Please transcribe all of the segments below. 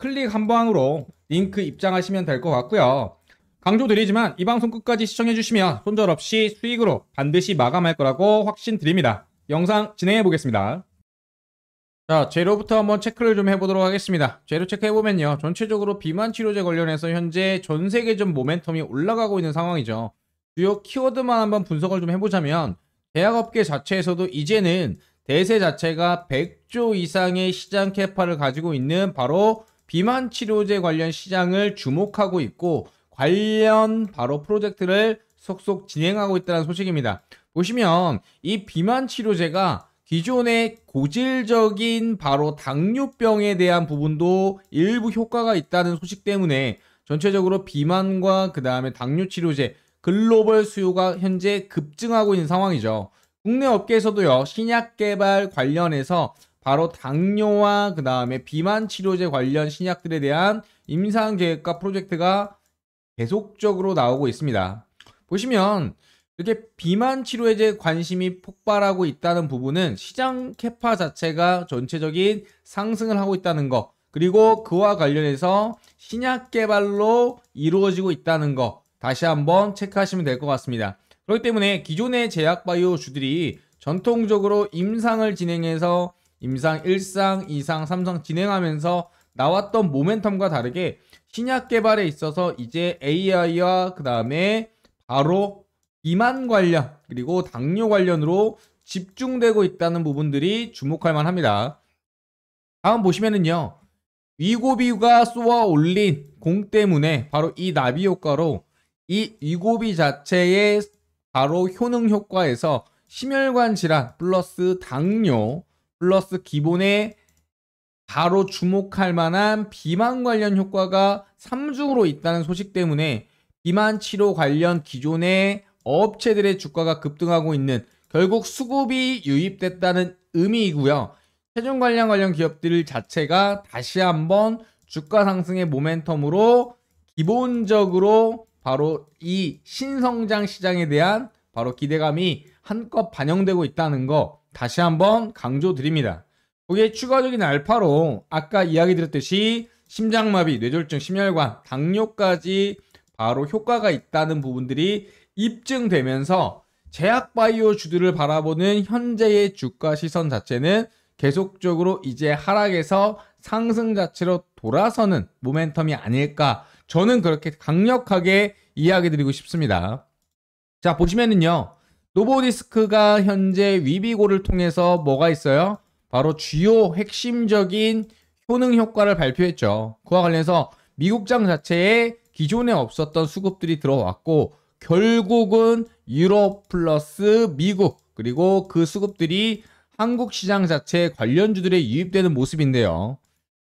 클릭 한 방으로 링크 입장하시면 될 것 같고요. 강조드리지만 이 방송 끝까지 시청해주시면 손절 없이 수익으로 반드시 마감할 거라고 확신드립니다. 영상 진행해 보겠습니다. 자, 재료부터 한번 체크를 좀 해보도록 하겠습니다. 재료 체크해보면요. 전체적으로 비만 치료제 관련해서 현재 전 세계적 모멘텀이 올라가고 있는 상황이죠. 주요 키워드만 한번 분석을 좀 해보자면 대학업계 자체에서도 이제는 대세 자체가 100조 이상의 시장 캐파를 가지고 있는 바로 비만 치료제 관련 시장을 주목하고 있고 관련 바로 프로젝트를 속속 진행하고 있다는 소식입니다. 보시면 이 비만 치료제가 기존의 고질적인 바로 당뇨병에 대한 부분도 일부 효과가 있다는 소식 때문에 전체적으로 비만과 그 다음에 당뇨 치료제 글로벌 수요가 현재 급증하고 있는 상황이죠. 국내 업계에서도요 신약 개발 관련해서 바로 당뇨와 그 다음에 비만 치료제 관련 신약들에 대한 임상 계획과 프로젝트가 계속적으로 나오고 있습니다. 보시면 이렇게 비만 치료제 관심이 폭발하고 있다는 부분은 시장 캐파 자체가 전체적인 상승을 하고 있다는 것 그리고 그와 관련해서 신약 개발로 이루어지고 있다는 것 다시 한번 체크하시면 될 것 같습니다. 그렇기 때문에 기존의 제약바이오주들이 전통적으로 임상을 진행해서 임상 1상, 2상, 3상 진행하면서 나왔던 모멘텀과 다르게 신약 개발에 있어서 이제 AI와 그 다음에 바로 비만 관련 그리고 당뇨 관련으로 집중되고 있다는 부분들이 주목할 만합니다. 다음 보시면은요. 위고비가 쏘아 올린 공 때문에 바로 이 나비 효과로 이 위고비 자체의 바로 효능 효과에서 심혈관 질환 플러스 당뇨 플러스 기본에 바로 주목할 만한 비만 관련 효과가 3중으로 있다는 소식 때문에 비만 치료 관련 기존의 업체들의 주가가 급등하고 있는 결국 수급이 유입됐다는 의미이고요. 체중 관련 관련 기업들 자체가 다시 한번 주가 상승의 모멘텀으로 기본적으로 바로 이 신성장 시장에 대한 바로 기대감이 한껏 반영되고 있다는 거 다시 한번 강조드립니다. 거기에 추가적인 알파로 아까 이야기 드렸듯이 심장마비, 뇌졸중, 심혈관, 당뇨까지 바로 효과가 있다는 부분들이 입증되면서 제약바이오 주들을 바라보는 현재의 주가 시선 자체는 계속적으로 이제 하락에서 상승 자체로 돌아서는 모멘텀이 아닐까 저는 그렇게 강력하게 이야기 드리고 싶습니다. 자, 보시면은요. 노보디스크가 현재 위비고를 통해서 뭐가 있어요? 바로 주요 핵심적인 효능 효과를 발표했죠. 그와 관련해서 미국장 자체에 기존에 없었던 수급들이 들어왔고 결국은 유럽 플러스 미국 그리고 그 수급들이 한국 시장 자체 관련주들에 유입되는 모습인데요.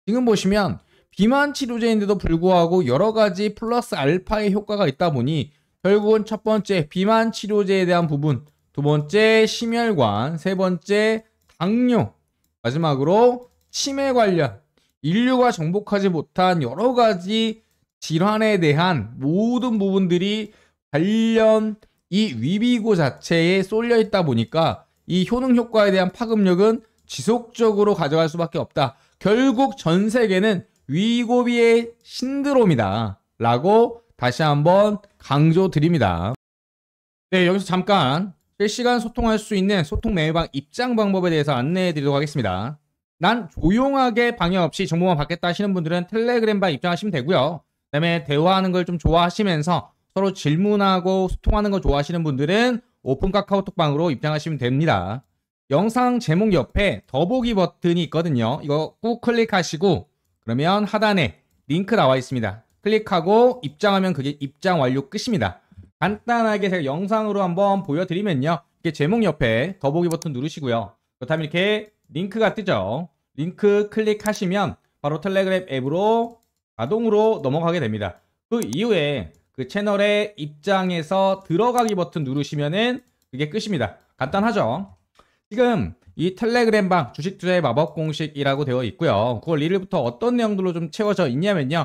지금 보시면 비만 치료제인데도 불구하고 여러 가지 플러스 알파의 효과가 있다 보니 결국은 첫 번째 비만 치료제에 대한 부분, 두 번째 심혈관, 세 번째 당뇨, 마지막으로 치매 관련, 인류가 정복하지 못한 여러 가지 질환에 대한 모든 부분들이 관련 이 위비고 자체에 쏠려 있다 보니까 이 효능 효과에 대한 파급력은 지속적으로 가져갈 수밖에 없다. 결국 전 세계는 위고비의 신드롬이다. 라고 다시 한번 강조드립니다. 네, 여기서 잠깐 실시간 소통할 수 있는 소통 메일방 입장 방법에 대해서 안내해 드리도록 하겠습니다. 난 조용하게 방해 없이 정보만 받겠다 하시는 분들은 텔레그램 방 입장하시면 되고요. 그다음에 대화하는 걸 좀 좋아하시면서 서로 질문하고 소통하는 걸 좋아하시는 분들은 오픈 카카오톡방으로 입장하시면 됩니다. 영상 제목 옆에 더보기 버튼이 있거든요. 이거 꾹 클릭하시고 그러면 하단에 링크 나와 있습니다. 클릭하고 입장하면 그게 입장 완료 끝입니다. 간단하게 제가 영상으로 한번 보여드리면요. 이게 제목 옆에 더보기 버튼 누르시고요. 그렇다면 이렇게 링크가 뜨죠. 링크 클릭하시면 바로 텔레그램 앱으로 자동으로 넘어가게 됩니다. 그 이후에 그 채널에 입장해서 들어가기 버튼 누르시면은 그게 끝입니다. 간단하죠? 지금 이 텔레그램 방 주식투자의 마법 공식이라고 되어 있고요. 그걸 1일부터 어떤 내용들로 좀 채워져 있냐면요.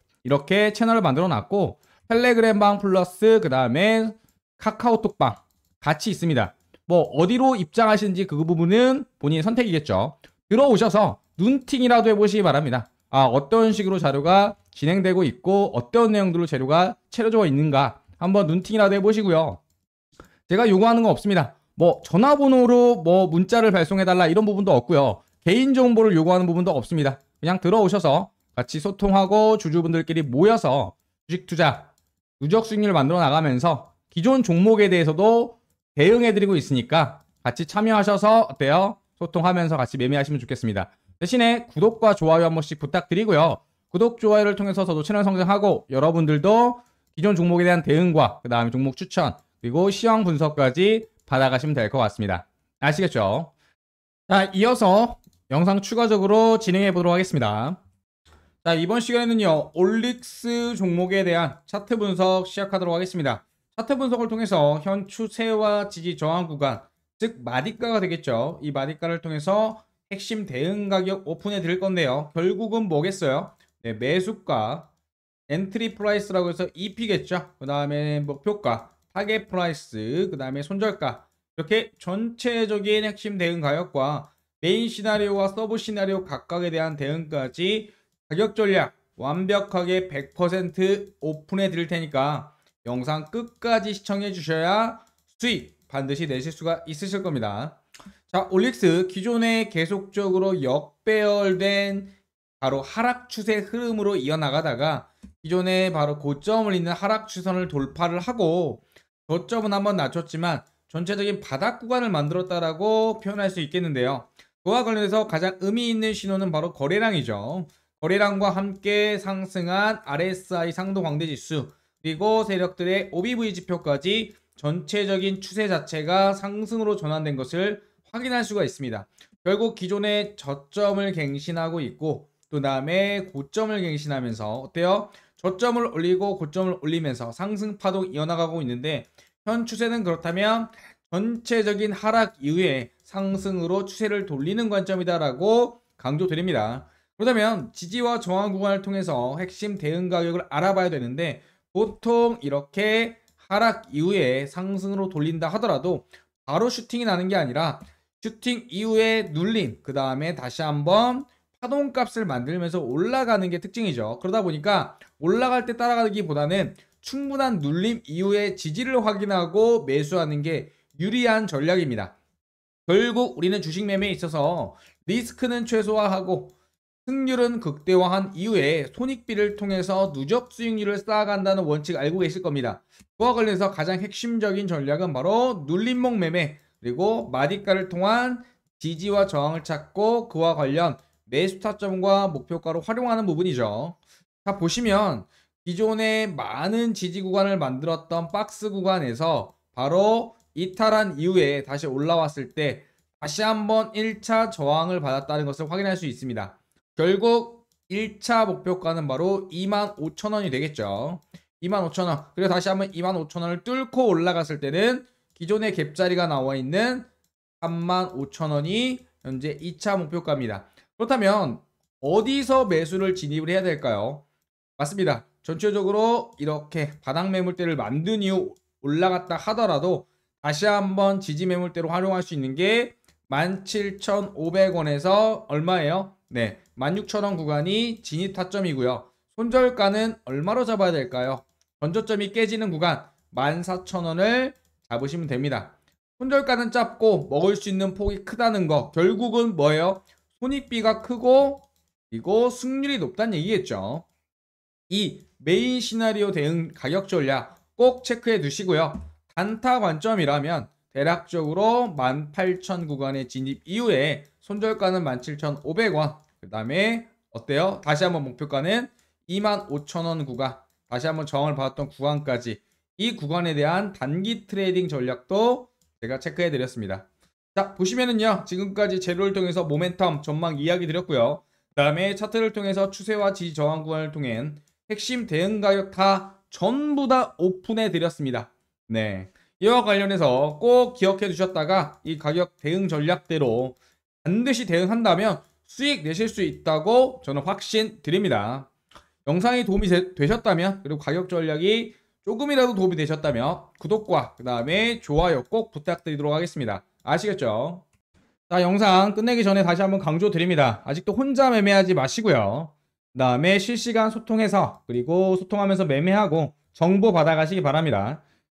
이렇게 채널을 만들어 놨고 텔레그램방 플러스 그 다음에 카카오톡방 같이 있습니다. 뭐 어디로 입장하시는지 그 부분은 본인 선택이겠죠. 들어오셔서 눈팅이라도 해보시기 바랍니다. 아 어떤 식으로 자료가 진행되고 있고 어떤 내용들로 재료가 채려져 있는가 한번 눈팅이라도 해보시고요. 제가 요구하는 건 없습니다. 뭐 전화번호로 뭐 문자를 발송해달라 이런 부분도 없고요. 개인정보를 요구하는 부분도 없습니다. 그냥 들어오셔서 같이 소통하고 주주분들끼리 모여서 주식 투자, 누적 수익률을 만들어 나가면서 기존 종목에 대해서도 대응해드리고 있으니까 같이 참여하셔서 어때요? 소통하면서 같이 매매하시면 좋겠습니다. 대신에 구독과 좋아요 한 번씩 부탁드리고요. 구독, 좋아요를 통해서 저도 채널 성장하고 여러분들도 기존 종목에 대한 대응과 그 다음에 종목 추천 그리고 시황 분석까지 받아가시면 될 것 같습니다. 아시겠죠? 자, 이어서 영상 추가적으로 진행해 보도록 하겠습니다. 자 이번 시간에는요 올릭스 종목에 대한 차트 분석 시작하도록 하겠습니다 차트 분석을 통해서 현 추세와 지지 저항 구간 즉 마디가가 되겠죠 이 마디가를 통해서 핵심 대응 가격 오픈해 드릴 건데요 결국은 뭐겠어요 네, 매수가 엔트리 프라이스라고 해서 EP겠죠 그 다음에 목표가 타겟 프라이스 그 다음에 손절가 이렇게 전체적인 핵심 대응 가격과 메인 시나리오와 서브 시나리오 각각에 대한 대응까지 가격 전략 완벽하게 100% 오픈해 드릴 테니까 영상 끝까지 시청해 주셔야 수익 반드시 내실 수가 있으실 겁니다. 자, 올릭스 기존에 계속적으로 역배열된 바로 하락 추세 흐름으로 이어나가다가 기존에 바로 고점을 있는 하락 추선을 돌파를 하고 저점은 한번 낮췄지만 전체적인 바닥 구간을 만들었다라고 표현할 수 있겠는데요. 그와 관련해서 가장 의미 있는 신호는 바로 거래량이죠. 거래량과 함께 상승한 RSI 상도 광대지수 그리고 세력들의 OBV 지표까지 전체적인 추세 자체가 상승으로 전환된 것을 확인할 수가 있습니다. 결국 기존의 저점을 갱신하고 있고 또 다음에 고점을 갱신하면서 어때요? 저점을 올리고 고점을 올리면서 상승 파도 이어나가고 있는데 현 추세는 그렇다면 전체적인 하락 이후에 상승으로 추세를 돌리는 관점이다라고 강조드립니다. 그러다면 지지와 저항 구간을 통해서 핵심 대응 가격을 알아봐야 되는데 보통 이렇게 하락 이후에 상승으로 돌린다 하더라도 바로 슈팅이 나는 게 아니라 슈팅 이후에 눌림 그 다음에 다시 한번 파동값을 만들면서 올라가는 게 특징이죠 그러다 보니까 올라갈 때 따라가기보다는 충분한 눌림 이후에 지지를 확인하고 매수하는 게 유리한 전략입니다 결국 우리는 주식 매매에 있어서 리스크는 최소화하고 승률은 극대화한 이후에 손익비를 통해서 누적 수익률을 쌓아간다는 원칙 알고 계실 겁니다. 그와 관련해서 가장 핵심적인 전략은 바로 눌림목 매매 그리고 마디가를 통한 지지와 저항을 찾고 그와 관련 매수 타점과 목표가로 활용하는 부분이죠. 자 보시면 기존에 많은 지지 구간을 만들었던 박스 구간에서 바로 이탈한 이후에 다시 올라왔을 때 다시 한번 1차 저항을 받았다는 것을 확인할 수 있습니다. 결국 1차 목표가는 바로 25,000원이 되겠죠. 25,000원. 그리고 다시 한번 25,000원을 뚫고 올라갔을 때는 기존의 갭자리가 나와 있는 35,000원이 현재 2차 목표가입니다. 그렇다면 어디서 매수를 진입을 해야 될까요? 맞습니다. 전체적으로 이렇게 바닥 매물대를 만든 이후 올라갔다 하더라도 다시 한번 지지 매물대로 활용할 수 있는 게 17,500원에서 얼마예요? 네, 16,000원 구간이 진입 타점이고요. 손절가는 얼마로 잡아야 될까요? 전조점이 깨지는 구간 14,000원을 잡으시면 됩니다. 손절가는 짧고 먹을 수 있는 폭이 크다는 거 결국은 뭐예요? 손익비가 크고 그리고 승률이 높다는 얘기겠죠. 이 메인 시나리오 대응 가격 전략 꼭 체크해 두시고요. 단타 관점이라면 대략적으로 18,000 구간에 진입 이후에 손절가는 17,500원 그 다음에 어때요? 다시 한번 목표가는 25,000원 구간 다시 한번 저항을 받았던 구간까지 이 구간에 대한 단기 트레이딩 전략도 제가 체크해 드렸습니다 자 보시면은요 지금까지 재료를 통해서 모멘텀 전망 이야기 드렸고요 그 다음에 차트를 통해서 추세와 지지 저항 구간을 통해 핵심 대응 가격 다 전부 다 오픈해 드렸습니다 네 이와 관련해서 꼭 기억해 두셨다가 이 가격 대응 전략대로 반드시 대응한다면 수익 내실 수 있다고 저는 확신 드립니다. 영상이 도움이 되셨다면 그리고 가격 전략이 조금이라도 도움이 되셨다면 구독과 그 다음에 좋아요 꼭 부탁드리도록 하겠습니다. 아시겠죠? 자 영상 끝내기 전에 다시 한번 강조드립니다. 아직도 혼자 매매하지 마시고요. 그 다음에 실시간 소통해서 그리고 소통하면서 매매하고 정보 받아가시기 바랍니다.